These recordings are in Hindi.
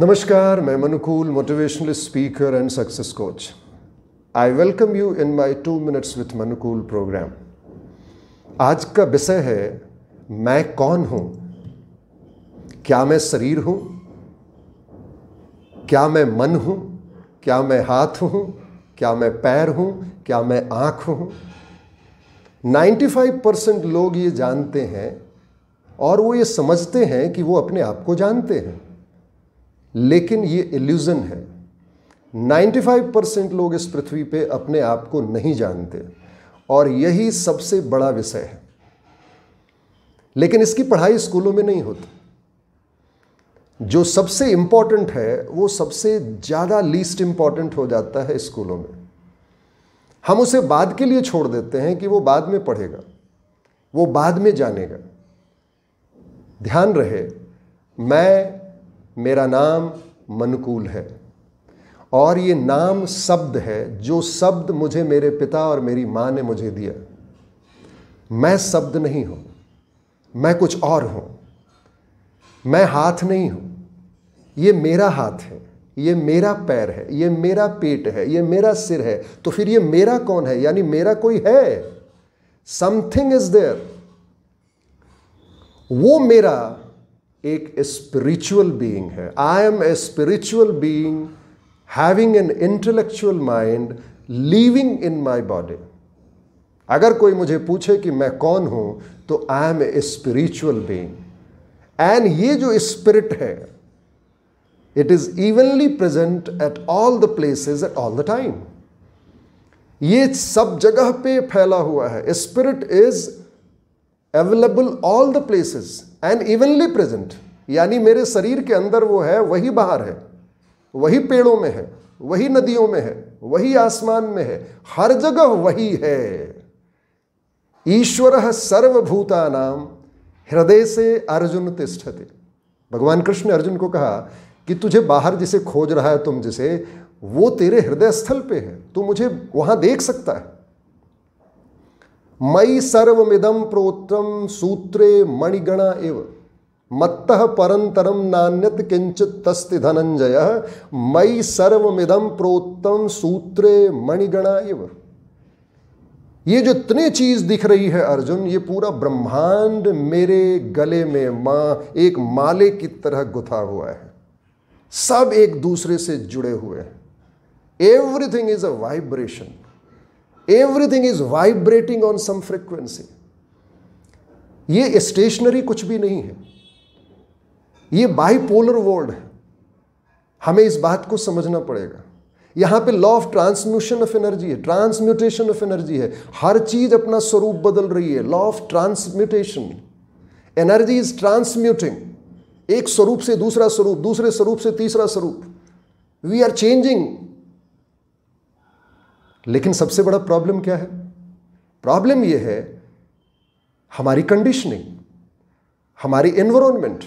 नमस्कार मैं Manukul motivational speaker and success coach I welcome you in my two minutes with Manukul programme आज का विषय है मैं कौन हूं क्या मैं शरीर हूं क्या मैं मन हूं क्या मैं हाथ हूं क्या मैं पैर हूं क्या मैं आंख हूं 95 परसेंट लोग ये जानते हैं और वो ये समझते हैं कि वो अपने आप को जानते हैं लेकिन ये इल्यूज़न है 95 परसेंट लोग इस पृथ्वी पे अपने आप को नहीं जानते और यही सबसे बड़ा विषय है लेकिन इसकी पढ़ाई स्कूलों में नहीं होती जो सबसे इंपॉर्टेंट है वो सबसे ज़्यादा लीस्ट इंपॉर्टेंट हो जाता है स्कूलों में हम उसे बाद के लिए छोड़ देते हैं कि वो बाद में पढ़ेगा वो बाद में जानेगा ध्यान रहे मैं मेरा नाम मनकूल है और ये नाम शब्द है जो शब्द मुझे मेरे पिता और मेरी माँ ने मुझे दिया मैं शब्द नहीं हूँ मैं कुछ और हूँ मैं हाथ नहीं हूँ ये मेरा हाथ है ये मेरा पैर है ये मेरा पेट है ये मेरा सिर है तो फिर ये मेरा कौन है यानी मेरा कोई है समथिंग इज देयर वो मेरा एक स्पिरिचुअल बीइंग है I am a spiritual being having an intellectual mind living in my body अगर कोई मुझे पूछे कि मैं कौन हूं तो I am a spiritual being and ये जो स्पिरिट है it is evenly present at all the places at all the time ये सब जगह पे फैला हुआ है spirit is available all the places and evenly present यानी मेरे शरीर के अंदर वो है वही बाहर है वही पेड़ों में है वही नदियों में है वही आसमान में है हर जगह वही है ईश्वर सर्वभूता नाम हृदय से अर्जुन तिष्ठते भगवान कृष्ण ने अर्जुन को कहा कि तुझे बाहर जिसे खोज रहा है तुम जिसे वो तेरे हृदय स्थल पे है तू मुझे वहाँ देख सकता है मई सर्विदम प्रोत्तम सूत्रे मणिगणा एव मत्त परंतरम नान्यत किंचित तस्ति धनंजय मई सर्विदम प्रोत्तम सूत्रे मणिगणा एव ये जो इतनी चीज दिख रही है अर्जुन ये पूरा ब्रह्मांड मेरे गले में माँ एक माले की तरह गुथा हुआ है सब एक दूसरे से जुड़े हुए हैं everything is a vibration everything is vibrating on some frequency ये स्टेशनरी कुछ भी नहीं है ये बाईपोलर वर्ल्ड है हमें इस बात को समझना पड़ेगा यहां पे law of transmutation of energy है ट्रांसम्यूटेशन ऑफ एनर्जी है हर चीज अपना स्वरूप बदल रही है law of transmutation energy is transmuting एक स्वरूप से दूसरा स्वरूप दूसरे स्वरूप से तीसरा स्वरूप वी आर चेंजिंग लेकिन सबसे बड़ा प्रॉब्लम क्या है प्रॉब्लम यह है हमारी कंडीशनिंग हमारी एनवायरनमेंट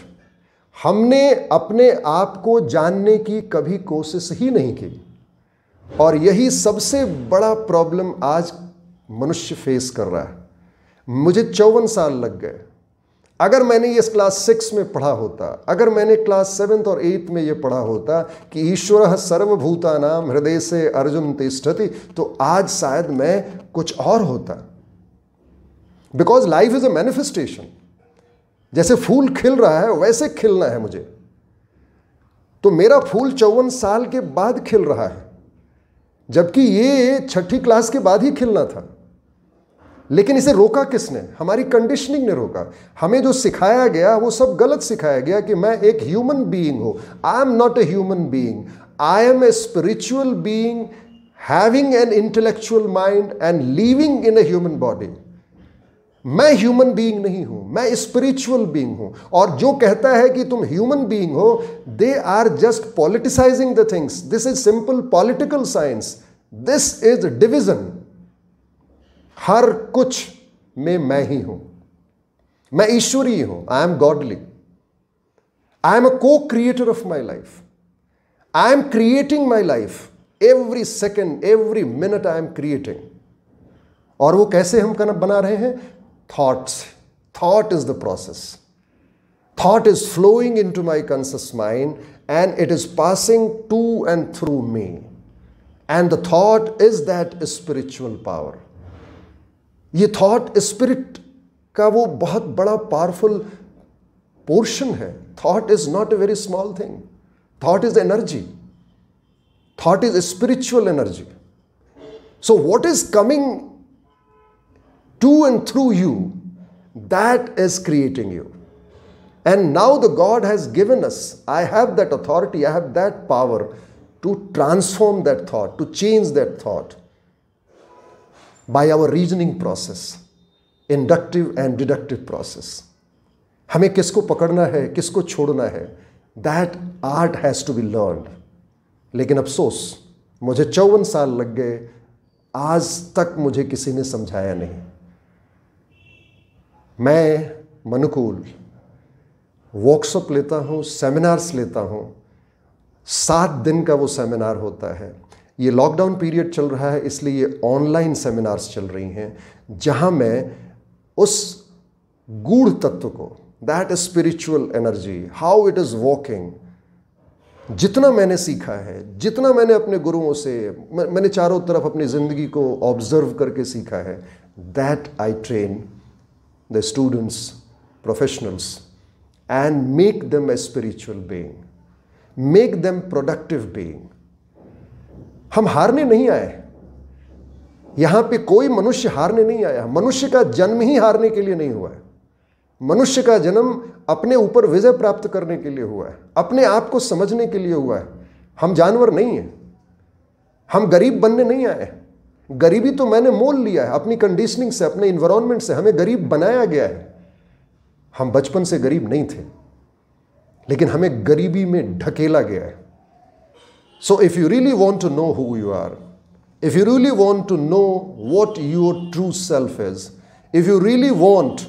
हमने अपने आप को जानने की कभी कोशिश ही नहीं की और यही सबसे बड़ा प्रॉब्लम आज मनुष्य फेस कर रहा है मुझे चौवन साल लग गए अगर मैंने ये क्लास सिक्स में पढ़ा होता अगर मैंने क्लास सेवन्थ और एट्थ में ये पढ़ा होता कि ईश्वर सर्वभूता नाम हृदय से अर्जुन तिष्ठति तो आज शायद मैं कुछ और होता because life is a manifestation जैसे फूल खिल रहा है वैसे खिलना है मुझे तो मेरा फूल चौवन साल के बाद खिल रहा है जबकि ये छठी क्लास के बाद ही खिलना था लेकिन इसे रोका किसने हमारी कंडीशनिंग ने रोका हमें जो सिखाया गया वो सब गलत सिखाया गया कि मैं एक ह्यूमन बीइंग हूं I am not a human being I am a spiritual being having an intellectual mind and living in a human body मैं ह्यूमन बीइंग नहीं हूं मैं स्पिरिचुअल बीइंग हूं और जो कहता है कि तुम ह्यूमन बीइंग हो they are just politicising the things this is simple political science this is division हर कुछ में मैं ही हूं मैं ईश्वरी हूं I am godly I am a co creator of my life I am creating my life every second every minute I am creating और वो कैसे हम कनप बना रहे हैं thoughts thought is the process thought is flowing into my conscious mind and it is passing to and through me and the thought is that spiritual power ये थॉट स्पिरिट का वो बहुत बड़ा पावरफुल पोर्शन है thought is not a very small thing thought is energy thought is spiritual energy so what is coming to and through you that is creating you. And now the God has given us, I have that authority, I have that power to transform that thought, to change that thought. By our reasoning process inductive and deductive process हमें किसको पकड़ना है किसको छोड़ना है that art has to be learn लेकिन अफसोस मुझे चौवन साल लग गए आज तक मुझे किसी ने समझाया नहीं मैं मनुकूल वर्कशॉप लेता हूँ सेमिनार्स लेता हूँ सात दिन का वो सेमिनार होता है ये लॉकडाउन पीरियड चल रहा है इसलिए ये ऑनलाइन सेमिनार्स चल रही हैं जहाँ मैं उस गूढ़ तत्व को that is spiritual energy how it is walking जितना मैंने सीखा है जितना मैंने अपने गुरुओं से मैंने चारों तरफ अपनी ज़िंदगी को ऑब्जर्व करके सीखा है that I train the students professionals and make them a spiritual being make them productive being हम हारने नहीं आए यहां पे कोई मनुष्य हारने नहीं आया मनुष्य का जन्म ही हारने के लिए नहीं हुआ है मनुष्य का जन्म अपने ऊपर विजय प्राप्त करने के लिए हुआ है अपने आप को समझने के लिए हुआ है हम जानवर नहीं हैं हम गरीब बनने नहीं आए गरीबी तो मैंने मोल लिया है अपनी कंडीशनिंग से अपने इन्वायरमेंट से हमें गरीब बनाया गया है हम बचपन से गरीब नहीं थे लेकिन हमें गरीबी में ढकेला गया है So, if you really want to know who you are, if you really want to know what your true self is, if you really want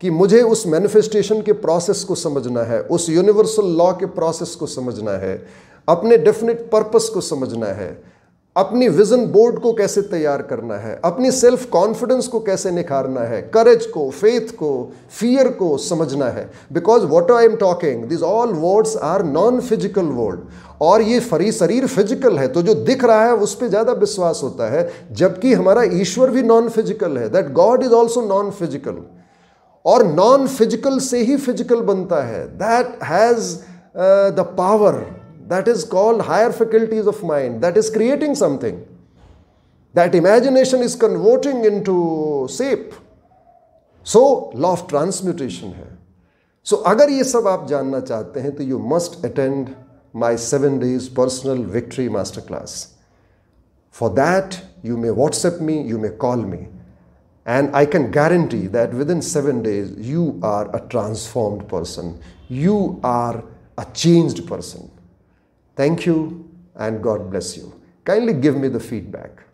कि मुझे उस मैनिफेस्टेशन के प्रोसेस को समझना है उस यूनिवर्सल लॉ के प्रोसेस को समझना है अपने डेफिनेट पर्पस को समझना है अपनी विजन बोर्ड को कैसे तैयार करना है अपनी सेल्फ कॉन्फिडेंस को कैसे निखारना है करेज को फेथ को फियर को समझना है because what I am talking these all words are non physical word और ये फरी शरीर फिजिकल है तो जो दिख रहा है उस पर ज़्यादा विश्वास होता है जबकि हमारा ईश्वर भी नॉन फिजिकल है that God is also non physical और नॉन फिजिकल से ही फिजिकल बनता है that has the power That is called higher faculties of mind. That is creating something. That imagination is converting into shape. So, love transmutation hai. So, agar ye sab aap janna chahte hain, you must attend my 7 days personal victory masterclass. For that, you may WhatsApp me, you may call me. And I can guarantee that within 7 days, you are a transformed person. You are a changed person. Thank you and God bless you. Kindly give me the feedback.